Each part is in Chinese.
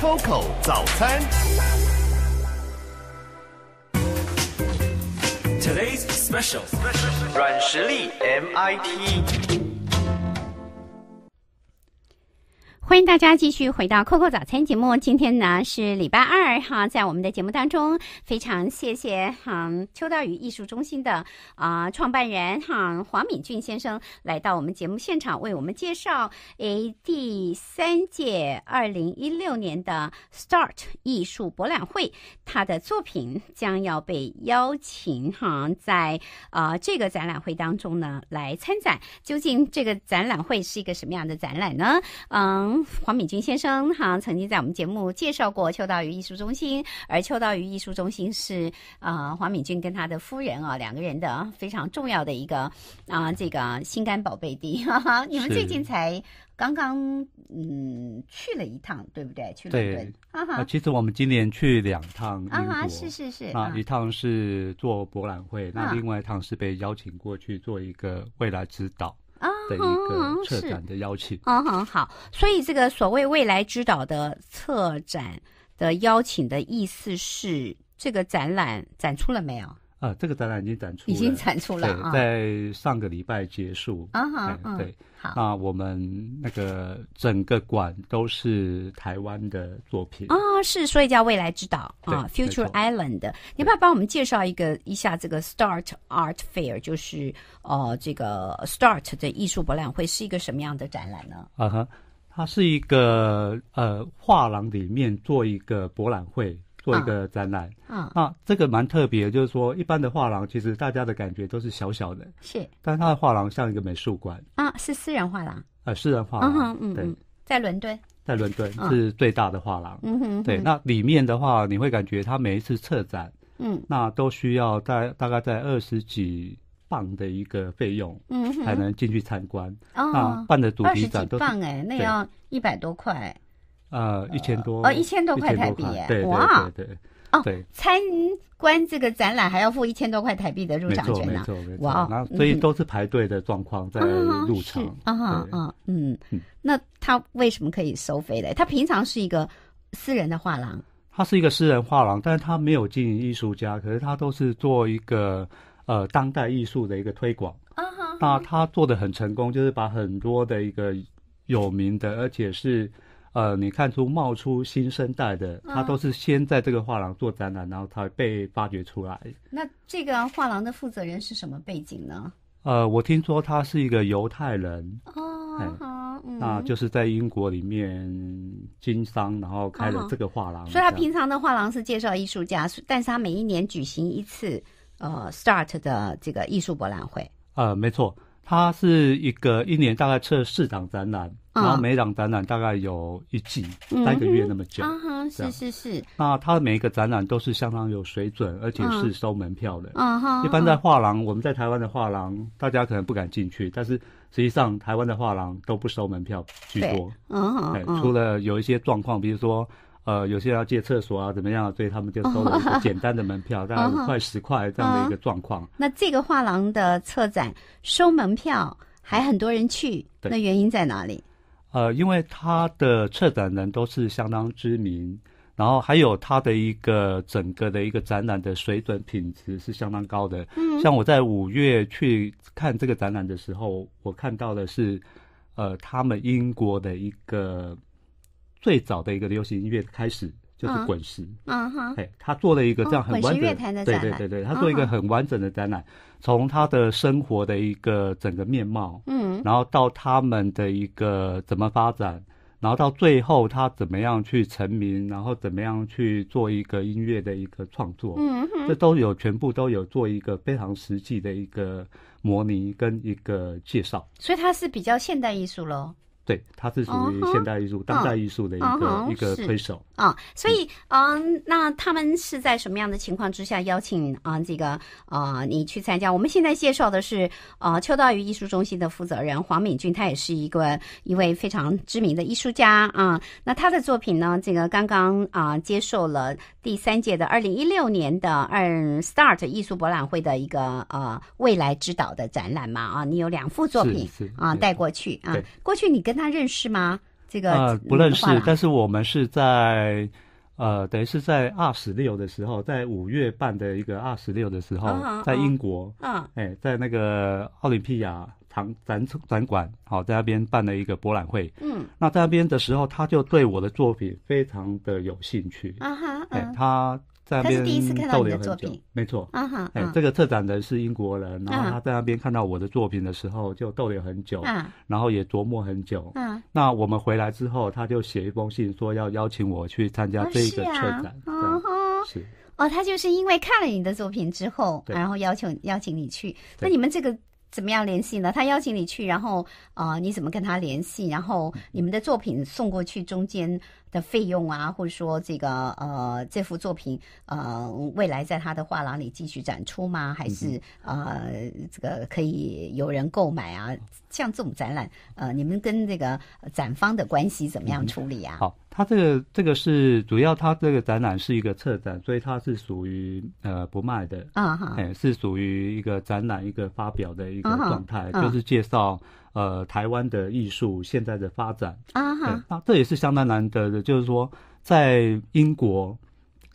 Coco 抽口早餐。Today's special，软实力 MIT。欢迎大家继续回到《Coco 早餐》节目。今天呢是礼拜二哈，在我们的节目当中，非常谢谢哈秋道宇艺术中心的啊创办人哈黄敏俊先生来到我们节目现场，为我们介绍诶第三届二零一六年的 Start 艺术博览会，他的作品将要被邀请哈在啊这个展览会当中呢来参展。究竟这个展览会是一个什么样的展览呢？嗯。黄敏君先生哈曾经在我们节目介绍过秋道鱼艺术中心，而秋道鱼艺术中心是呃黄敏君跟他的夫人啊两个人的非常重要的一个啊这个心肝宝贝地。你们最近才刚刚嗯去了一趟对不对？去伦敦哈哈。其实我们今年去两趟啊哈，是是是啊，一趟是做博览会，那另外一趟是被邀请过去做一个未来指导。啊，一个策展的邀请，嗯哼，好，所以这个所谓未来之岛的策展的邀请的意思是，这个展览展出了没有？啊，这个展览已经展出，已经展出了啊，在上个礼拜结束啊，哈，对，好，那我们那个整个馆都是台湾的作品啊，是，所以叫未来之岛啊，Future Island。你要不要帮我们介绍一个一下这个 Start Art Fair，就是呃，这个 Start 的艺术博览会是一个什么样的展览呢？啊哈，它是一个呃画廊里面做一个博览会。做一个展览，啊，这个蛮特别，就是说一般的画廊，其实大家的感觉都是小小的，是，但是它的画廊像一个美术馆，啊，是私人画廊，呃，私人画廊，嗯嗯，对，在伦敦，在伦敦是最大的画廊，嗯哼，对，那里面的话，你会感觉它每一次策展，嗯，那都需要在大概在二十几磅的一个费用，嗯，才能进去参观，啊，办的主二十几磅哎，那要一百多块。呃，一千多哦，一千多块台币，哇！哦，参观这个展览还要付一千多块台币的入场券呢，哇！所以都是排队的状况在入场，啊啊嗯，那他为什么可以收费呢？他平常是一个私人的画廊，他是一个私人画廊，但是他没有经营艺术家，可是他都是做一个呃当代艺术的一个推广，啊哈，那他做的很成功，就是把很多的一个有名的，而且是。呃，你看出冒出新生代的，他都是先在这个画廊做展览，然后才被发掘出来。那这个画廊的负责人是什么背景呢？呃，我听说他是一个犹太人哦，好，那就是在英国里面经商，然后开了这个画廊。所以他平常的画廊是介绍艺术家，但是他每一年举行一次呃 Start 的这个艺术博览会。呃，没错。它是一个一年大概测四场展览，然后每场展览大概有一季三个月那么久。啊是是是。那它的每一个展览都是相当有水准，而且是收门票的。啊、哈，一般在画廊，我们在台湾的画廊，大家可能不敢进去，但是实际上台湾的画廊都不收门票居多。嗯嗯除了有一些状况，比如说。呃，有些人要借厕所啊，怎么样？所以他们就收了一个简单的门票，大概五块十块这样的一个状况。那这个画廊的策展收门票还很多人去，那原因在哪里？呃，因为他的策展人都是相当知名，然后还有他的一个整个的一个展览的水准品质是相当高的。嗯，像我在五月去看这个展览的时候，我看到的是，呃，他们英国的一个。最早的一个流行音乐开始就是滚石，嗯哼，嘿，他做了一个这样很完整的，对对对对，他做一个很完整的展览，从他的生活的一个整个面貌，嗯，然后到他们的一个怎么发展，然后到最后他怎么样去成名，然后怎么样去做一个音乐的一个创作，嗯哼，这都有全部都有做一个非常实际的一个模拟跟一个介绍，所以他是比较现代艺术喽。对，它是属于现代艺术、当代艺术的一个一个推手啊。所以，嗯，那他们是在什么样的情况之下邀请啊这个啊你去参加？我们现在介绍的是呃秋道鱼艺术中心的负责人黄敏俊，他也是一个一位非常知名的艺术家啊。那他的作品呢，这个刚刚啊接受了第三届的二零一六年的二 Start 艺术博览会的一个呃未来之岛的展览嘛啊。你有两幅作品啊带过去啊？过去你跟跟他认识吗？这个呃，不认识，但是我们是在，呃，等于是在二十六的时候，在五月办的一个二十六的时候，在英国，嗯，哎，在那个奥林匹亚藏展展馆，好，在那边办了一个博览会，嗯，那在那边的时候，他就对我的作品非常的有兴趣，啊哈，哎他。他第一次看到你的作品，没错。啊哈，哎，这个策展人是英国人，然后他在那边看到我的作品的时候，就逗留很久，然后也琢磨很久。嗯，那我们回来之后，他就写一封信说要邀请我去参加这个策展。哦，是哦，他就是因为看了你的作品之后，然后邀请邀请你去。那你们这个怎么样联系呢？他邀请你去，然后啊，你怎么跟他联系？然后你们的作品送过去，中间。的费用啊，或者说这个呃，这幅作品呃，未来在他的画廊里继续展出吗？还是呃，这个可以有人购买啊？像这种展览，呃，你们跟这个展方的关系怎么样处理啊？好，他这个这个是主要，他这个展览是一个策展，所以它是属于呃不卖的啊，哎，是属于一个展览一个发表的一个状态，就是介绍。呃，台湾的艺术现在的发展啊，那这也是相当难得的。就是说，在英国，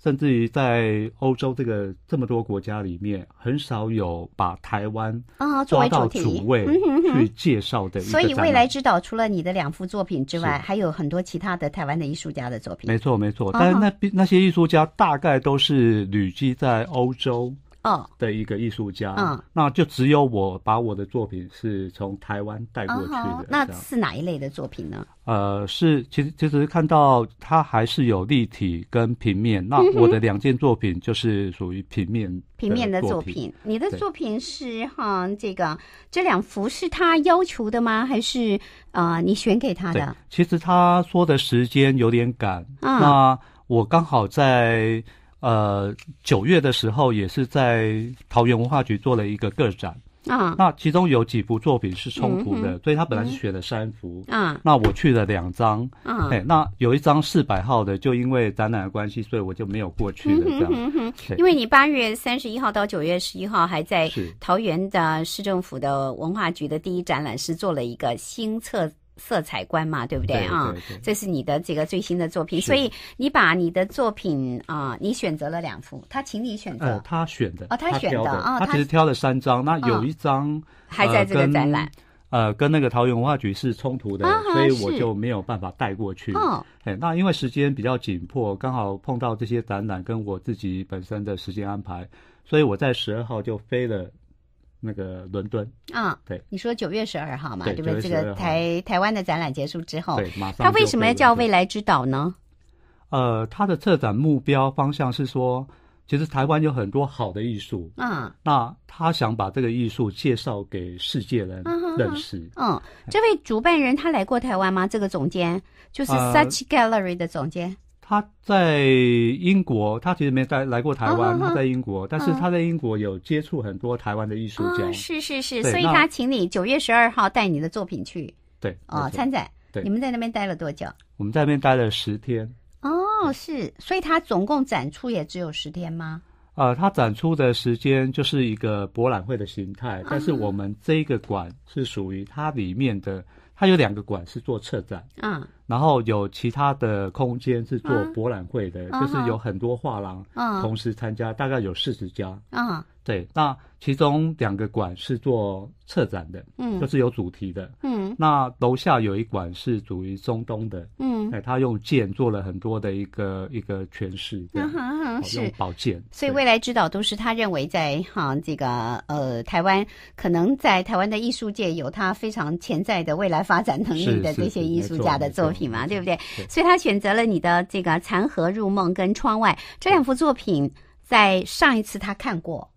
甚至于在欧洲这个这么多国家里面，很少有把台湾啊抓到主位去介绍的。所以未来之岛除了你的两幅作品之外，还有很多其他的台湾的艺术家的作品。没错，没错。但是那那些艺术家大概都是旅居在欧洲。哦，的一个艺术家，嗯，那就只有我把我的作品是从台湾带过去的。那是哪一类的作品呢？呃，是其实其实看到它还是有立体跟平面。那我的两件作品就是属于平面，平面的作品。你的作品是哈这个这两幅是他要求的吗？还是啊你选给他的？其实他说的时间有点赶，那我刚好在。呃，九月的时候也是在桃园文化局做了一个个展，啊，那其中有几幅作品是冲突的，所以他本来是选了三幅，啊，那我去了两张，啊，哎，那有一张四百号的，就因为展览的关系，所以我就没有过去了，这样，因为你八月三十一号到九月十一号还在桃园的市政府的文化局的第一展览室做了一个新册。色彩观嘛，对不对啊？这是你的这个最新的作品，所以你把你的作品啊，你选择了两幅，他请你选择。哦，他选的哦，他选的哦、他其实挑了三张，那有一张还在这个展览，呃，跟那个桃园文化局是冲突的，所以我就没有办法带过去。哦，那因为时间比较紧迫，刚好碰到这些展览跟我自己本身的时间安排，所以我在十二号就飞了。那个伦敦啊，对，你说九月十二号嘛，对不对？这个台台湾的展览结束之后，对，马上。他为什么要叫未来之岛呢？呃，他的策展目标方向是说，其实台湾有很多好的艺术，嗯，那他想把这个艺术介绍给世界人认识。嗯，这位主办人他来过台湾吗？这个总监就是 Such Gallery 的总监。他在英国，他其实没带来过台湾，他在英国。但是他在英国有接触很多台湾的艺术家，是是是，所以他请你九月十二号带你的作品去。对，哦，参展。对，你们在那边待了多久？我们在那边待了十天。哦，是，所以他总共展出也只有十天吗？呃，他展出的时间就是一个博览会的形态，但是我们这一个馆是属于它里面的。它有两个馆是做策展，嗯，然后有其他的空间是做博览会的，就是有很多画廊，嗯，同时参加，大概有四十家，嗯。对，那其中两个馆是做策展的，嗯，就是有主题的，嗯。那楼下有一馆是属于中东的，嗯，哎，他用剑做了很多的一个一个诠释，用宝剑。所以未来指导都是他认为在哈这个呃台湾，可能在台湾的艺术界有他非常潜在的未来发展能力的这些艺术家的作品嘛，对不对？所以他选择了你的这个残荷入梦跟窗外这两幅作品，在上一次他看过。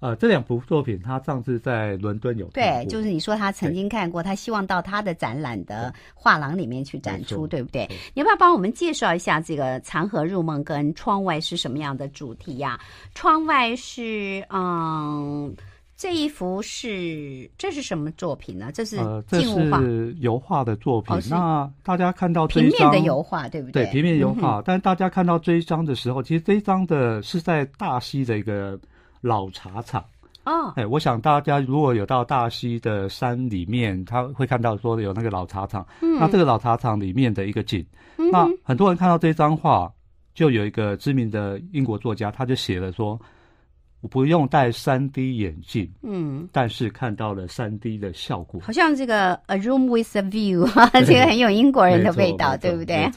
呃，这两幅作品，他上次在伦敦有对，就是你说他曾经看过，他希望到他的展览的画廊里面去展出，对不对？你要不要帮我们介绍一下这个《长河入梦》跟《窗外》是什么样的主题呀？《窗外》是嗯，这一幅是这是什么作品呢？这是这是油画的作品。那大家看到这一张的油画，对不对？对，平面油画。但是大家看到这一张的时候，其实这一张的是在大溪的一个。老茶厂啊，哎，我想大家如果有到大溪的山里面，他会看到说有那个老茶厂。那这个老茶厂里面的一个景，那很多人看到这张画，就有一个知名的英国作家，他就写了说。我不用戴三 D 眼镜，嗯，但是看到了三 D 的效果，好像这个《A Room with a View 》啊，这个很有英国人的味道，对不对？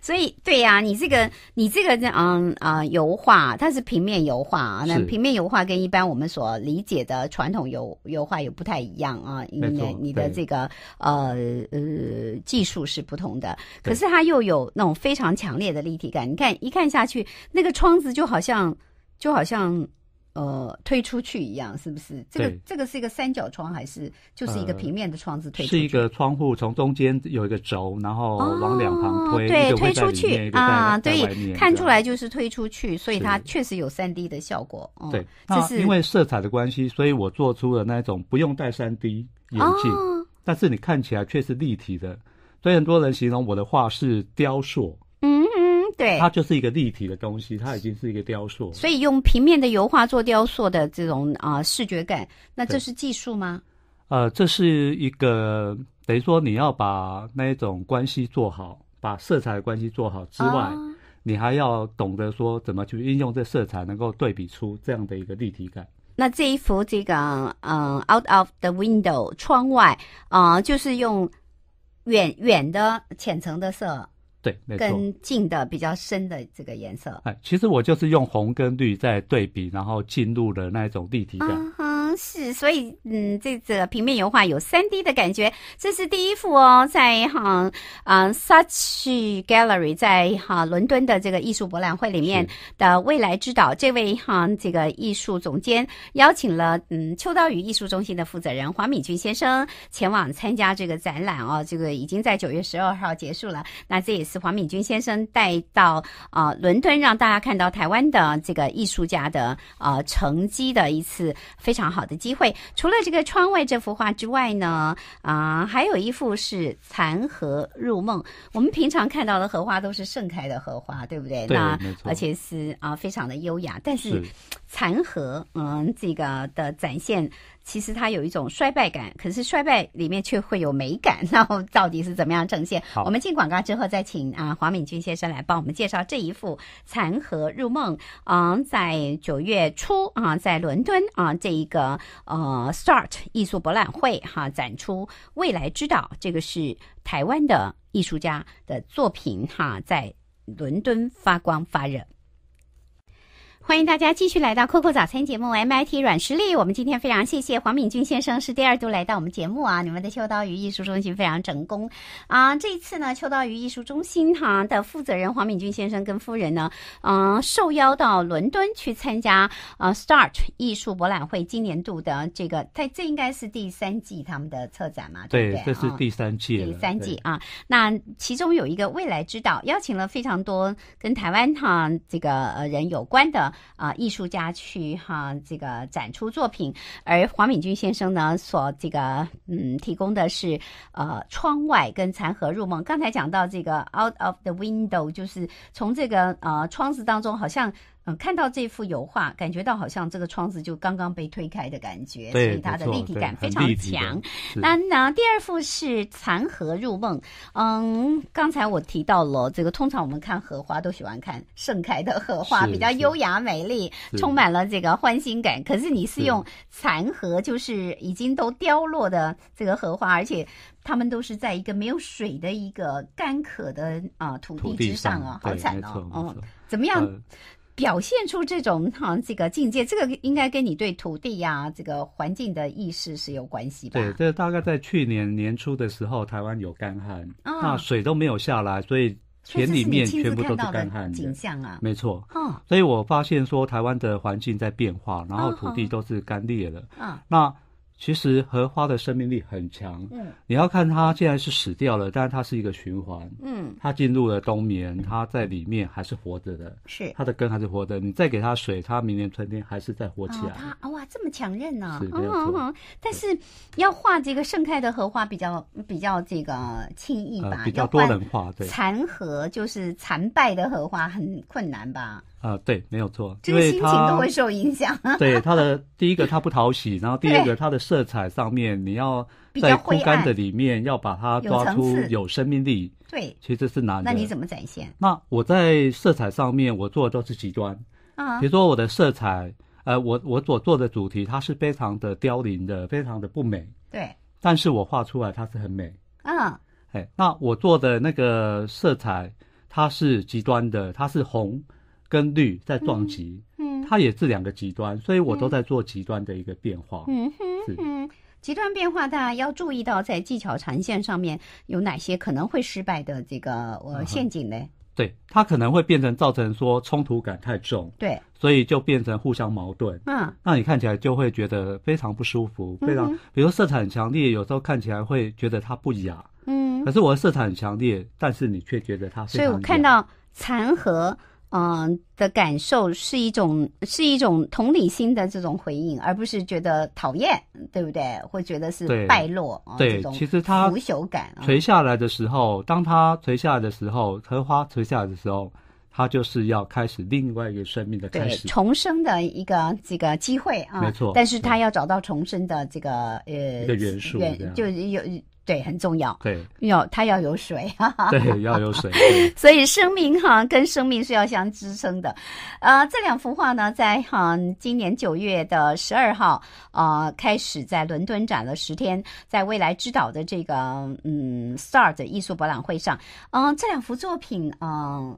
所以，对呀，你这个，你这个，嗯啊，油画它是平面油画，啊，那平面油画跟一般我们所理解的传统油油画又不太一样啊，你的这个呃呃技术是不同的，可是它又有那种非常强烈的立体感，你看一看下去，那个窗子就好像。就好像，呃，推出去一样，是不是？这个这个是一个三角窗，还是就是一个平面的窗子推出去？是一个窗户，从中间有一个轴，然后往两旁推，对，推出去。啊，对，看出来就是推出去，所以它确实有三 D 的效果。对，那是因为色彩的关系，所以我做出了那种不用戴三 D 眼镜，但是你看起来却是立体的。所以很多人形容我的画是雕塑。对，它就是一个立体的东西，它已经是一个雕塑。所以用平面的油画做雕塑的这种啊视觉感，那这是技术吗？呃，这是一个等于说你要把那一种关系做好，把色彩关系做好之外，你还要懂得说怎么去应用这色彩，能够对比出这样的一个立体感。那这一幅这个嗯，Out of the window 窗外啊，就是用远远的浅层的色。对，没错，近的比较深的这个颜色。哎，其实我就是用红跟绿在对比，然后进入了那一种立体感。是，所以嗯，这个平面油画有三 D 的感觉，这是第一幅哦，在哈啊 s u c h Gallery 在哈伦敦的这个艺术博览会里面的未来之岛，这位哈这个艺术总监邀请了嗯秋刀鱼艺术中心的负责人黄敏君先生前往参加这个展览哦，这个已经在九月十二号结束了。那这也是黄敏君先生带到啊伦敦，让大家看到台湾的这个艺术家的呃成绩的一次非常好。的机会，除了这个窗外这幅画之外呢，啊，还有一幅是残荷入梦。我们平常看到的荷花都是盛开的荷花，对不对？那而且是啊，非常的优雅。但是残荷，嗯，这个的展现。其实它有一种衰败感，可是衰败里面却会有美感。然后到底是怎么样呈现？我们进广告之后再请啊黄敏君先生来帮我们介绍这一幅《残荷入梦》。嗯，在九月初啊，在伦敦啊这一个呃 Start 艺术博览会哈展出《未来之岛》，这个是台湾的艺术家的作品哈，在伦敦发光发热。欢迎大家继续来到 Coco 早餐节目 MIT 软实力。我们今天非常谢谢黄敏君先生，是第二度来到我们节目啊。你们的秋刀鱼艺术中心非常成功啊。这一次呢，秋刀鱼艺术中心哈的负责人黄敏君先生跟夫人呢，嗯，受邀到伦敦去参加呃 Start 艺术博览会今年度的这个，在这应该是第三季他们的策展嘛，对对？对，这是第三季，第三季啊，那其中有一个未来之岛，邀请了非常多跟台湾哈这个人有关的。啊，艺术家去哈这个展出作品，而黄敏君先生呢，所这个嗯提供的是呃窗外跟残荷入梦。刚才讲到这个 out of the window，就是从这个呃窗子当中好像。嗯，看到这幅油画，感觉到好像这个窗子就刚刚被推开的感觉，所以它的立体感非常强。那那第二幅是残荷入梦。嗯，刚才我提到了这个，通常我们看荷花都喜欢看盛开的荷花，比较优雅美丽，充满了这个欢欣感。可是你是用残荷，就是已经都凋落的这个荷花，而且它们都是在一个没有水的一个干渴的啊土地之上啊，好惨哦！嗯，怎么样？表现出这种哈这个境界，这个应该跟你对土地呀这个环境的意识是有关系吧？对，这大概在去年年初的时候，台湾有干旱，那水都没有下来，所以田里面全部都是干旱景象啊。没错，哦，所以我发现说台湾的环境在变化，然后土地都是干裂了，嗯，那。其实荷花的生命力很强，嗯，你要看它，既然是死掉了，但是它是一个循环，嗯，它进入了冬眠，它在里面还是活着的，是它的根还是活着，你再给它水，它明年春天还是再活起来。这么强韧呢？嗯但是要画这个盛开的荷花比较比较这个轻易吧？比较多人画。残荷就是残败的荷花很困难吧？啊，对，没有错。这个心情都会受影响。对，它的第一个它不讨喜，然后第二个它的色彩上面你要在枯干的里面要把它抓出有生命力。对，其实这是难。那你怎么展现？那我在色彩上面我做的都是极端。啊，比如说我的色彩。呃，我我所做的主题，它是非常的凋零的，非常的不美。对，但是我画出来它是很美。嗯，哎，那我做的那个色彩，它是极端的，它是红跟绿在撞击，嗯，它也是两个极端，所以我都在做极端的一个变化。嗯哼，是，极端变化，大家要注意到在技巧缠线上面有哪些可能会失败的这个呃陷阱呢？对它可能会变成造成说冲突感太重，对，所以就变成互相矛盾。嗯，那你看起来就会觉得非常不舒服，非常，比如色彩很强烈，有时候看起来会觉得它不雅。嗯，可是我的色彩很强烈，但是你却觉得它非常。所以我看到残荷。嗯，的感受是一种是一种同理心的这种回应，而不是觉得讨厌，对不对？会觉得是败落啊？对，其实它腐朽感垂下来的时候，当它垂下来的时候，荷花垂下来的时候。它就是要开始另外一个生命的开始，重生的一个这个机会啊。没错，但是他要找到重生的这个呃元素，就有对很重要。对，要他要有水 对，要有水。所以生命哈跟生命是要相支撑的。呃，这两幅画呢，在哈今年九月的十二号啊，开始在伦敦展了十天，在未来之岛的这个嗯 Start 艺术博览会上，嗯，这两幅作品嗯。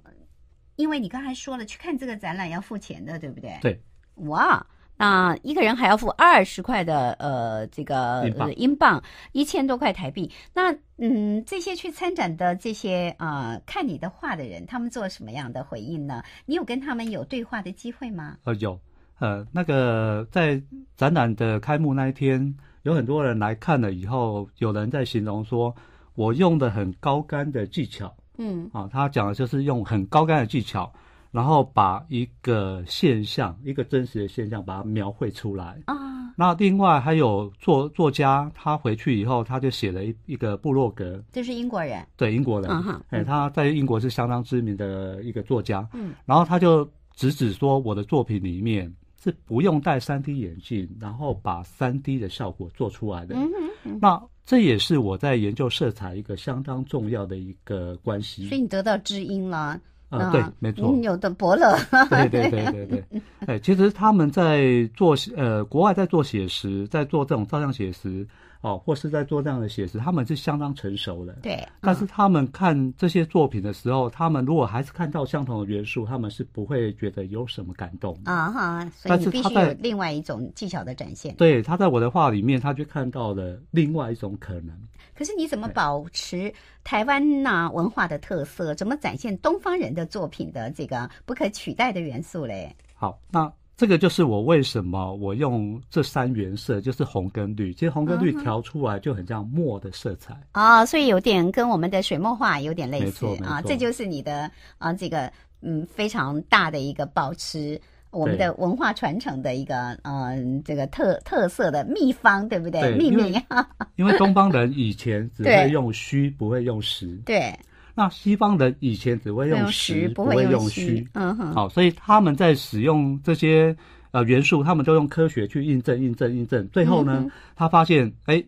因为你刚才说了去看这个展览要付钱的，对不对？对，哇，那一个人还要付二十块的呃，这个英镑一千多块台币。那嗯，这些去参展的这些啊，看你的画的人，他们做什么样的回应呢？你有跟他们有对话的机会吗？呃，有，呃，那个在展览的开幕那一天，有很多人来看了以后，有人在形容说我用的很高干的技巧。嗯，啊，他讲的就是用很高干的技巧，然后把一个现象，一个真实的现象，把它描绘出来啊。那另外还有作作家，他回去以后，他就写了一一个布洛格，这是英国人，对英国人，嗯哼，哎，他在英国是相当知名的一个作家，嗯，然后他就直指说，我的作品里面是不用戴 3D 眼镜，然后把 3D 的效果做出来的，嗯哼，那。这也是我在研究色彩一个相当重要的一个关系，所以你得到知音啦，啊，对，没错，有的伯乐，对对对对对，哎，其实他们在做呃，国外在做写实，在做这种照相写实。哦，或是在做这样的写实，他们是相当成熟的。对，但是他们看这些作品的时候，他们如果还是看到相同的元素，他们是不会觉得有什么感动啊。哈。所以你必须有另外一种技巧的展现。对，他在我的画里面，他就看到了另外一种可能。可是你怎么保持台湾呢文化的特色？怎么展现东方人的作品的这个不可取代的元素嘞？好，那。这个就是我为什么我用这三原色，就是红跟绿。其实红跟绿调出来就很像墨的色彩啊，所以有点跟我们的水墨画有点类似啊。这就是你的啊，这个嗯，非常大的一个保持我们的文化传承的一个嗯这个特特色的秘方，对不对？秘密啊。因为东方人以前只会用虚，不会用实。对。那西方人以前只会用实，不会用虚。嗯哼，好，所以他们在使用这些呃元素，他们都用科学去印证、印证、印证。最后呢，他发现，哎，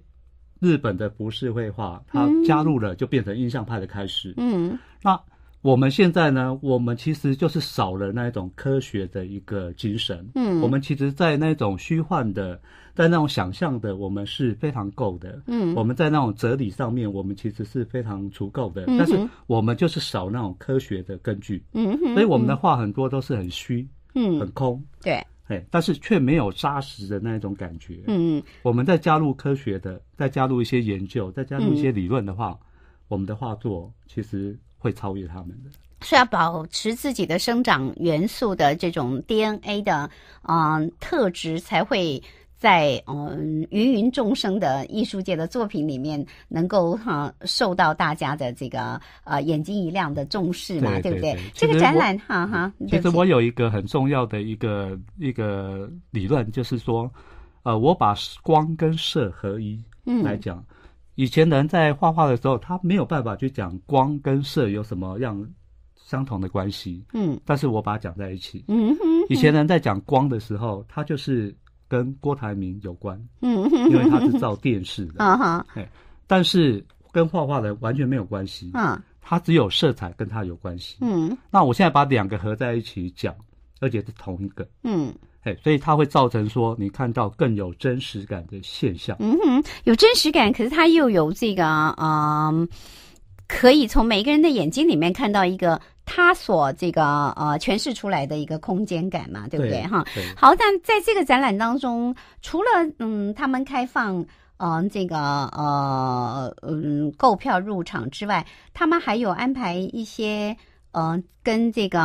日本的服饰绘画，他加入了就变成印象派的开始。嗯，那。我们现在呢，我们其实就是少了那一种科学的一个精神。嗯，我们其实，在那种虚幻的，在那种想象的，我们是非常够的。嗯，我们在那种哲理上面，我们其实是非常足够的。嗯，但是我们就是少那种科学的根据。嗯所以我们的话很多都是很虚，嗯，很空。对，哎，但是却没有扎实的那一种感觉。嗯嗯，我们在加入科学的，再加入一些研究，再加入一些理论的话，我们的画作其实。会超越他们的，是要保持自己的生长元素的这种 DNA 的嗯特质，才会在嗯芸芸众生的艺术界的作品里面，能够哈受到大家的这个呃眼睛一亮的重视嘛，对不对？这个展览，哈哈。其实我有一个很重要的一个一个理论，就是说，呃，我把光跟色合一来讲。以前人在画画的时候，他没有办法去讲光跟色有什么样相同的关系。嗯，但是我把它讲在一起。嗯哼。以前人在讲光的时候，他就是跟郭台铭有关。嗯哼因为他是造电视的。啊哈。但是跟画画的完全没有关系。啊。他只有色彩跟他有关系。嗯。那我现在把两个合在一起讲，而且是同一个。嗯。所以它会造成说你看到更有真实感的现象。嗯哼，有真实感，可是它又有这个呃，可以从每一个人的眼睛里面看到一个他所这个呃诠释出来的一个空间感嘛，对不对？哈。好，但在这个展览当中，除了嗯他们开放嗯这个呃嗯购票入场之外，他们还有安排一些。嗯，跟这个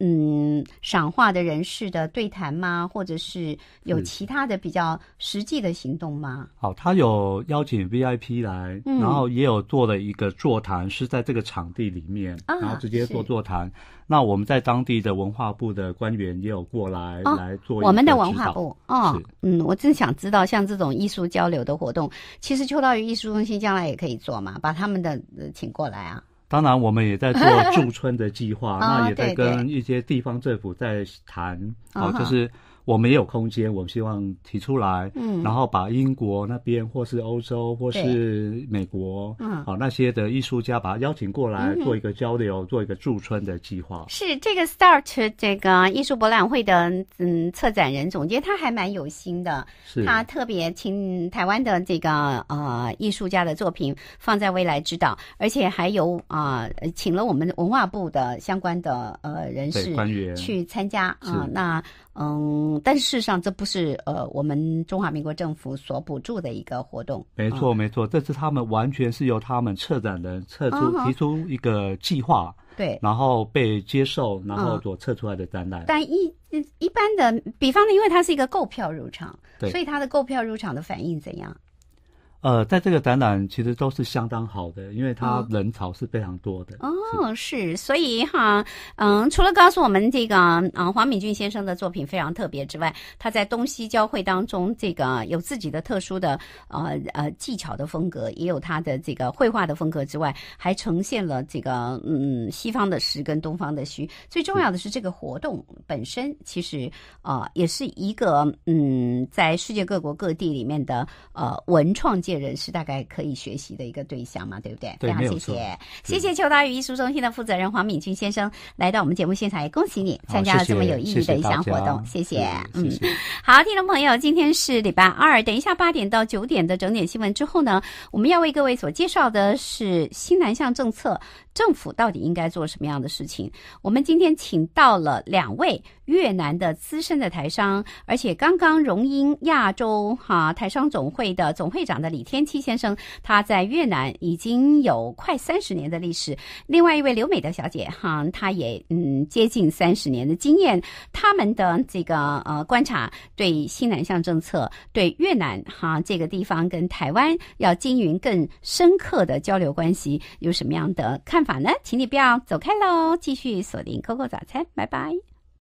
嗯赏画的人士的对谈吗？或者是有其他的比较实际的行动吗？好，他有邀请 VIP 来，然后也有做了一个座谈，是在这个场地里面，然后直接做座谈。那我们在当地的文化部的官员也有过来来做。我们的文化部哦，嗯，我真想知道像这种艺术交流的活动，其实秋道鱼艺术中心将来也可以做嘛，把他们的请过来啊。当然，我们也在做驻村的计划，那也在跟一些地方政府在谈，好，就是。我们也有空间，我们希望提出来，嗯，然后把英国那边或是欧洲或是美国，嗯，好那些的艺术家把他邀请过来做一个交流，做一个驻村的计划。是这个 start 这个艺术博览会的嗯策展人，总结他还蛮有心的，是，他特别请台湾的这个呃艺术家的作品放在未来指导，而且还有啊请了我们文化部的相关的呃人士官员去参加啊那。嗯，但事实上这不是呃我们中华民国政府所补助的一个活动。没错，没错，这是他们完全是由他们策展人策出提出一个计划，对，然后被接受，然后所策出来的展览。但一一般的，比方呢，因为它是一个购票入场，所以它的购票入场的反应怎样？呃，在这个展览其实都是相当好的，因为它人潮是非常多的。哦，是，所以哈，嗯，除了告诉我们这个，嗯，黄敏俊先生的作品非常特别之外，他在东西交汇当中，这个有自己的特殊的呃呃技巧的风格，也有他的这个绘画的风格之外，还呈现了这个嗯西方的实跟东方的虚。最重要的是，这个活动本身其实呃也是一个嗯在世界各国各地里面的呃文创界。人士大概可以学习的一个对象嘛，对不对？对，常谢谢，谢谢邱达宇艺术中心的负责人黄敏君先生来到我们节目现场，也恭喜你参加了这么有意义的一项活动，谢谢。嗯，好，听众朋友，今天是礼拜二，等一下八点到九点的整点新闻之后呢，我们要为各位所介绍的是新南向政策，政府到底应该做什么样的事情？我们今天请到了两位。越南的资深的台商，而且刚刚荣膺亚洲哈台商总会的总会长的李天七先生，他在越南已经有快三十年的历史。另外一位刘美的小姐哈，她也嗯接近三十年的经验。他们的这个呃观察，对新南向政策，对越南哈这个地方跟台湾要经营更深刻的交流关系，有什么样的看法呢？请你不要走开喽，继续锁定 COCO 早餐，拜拜。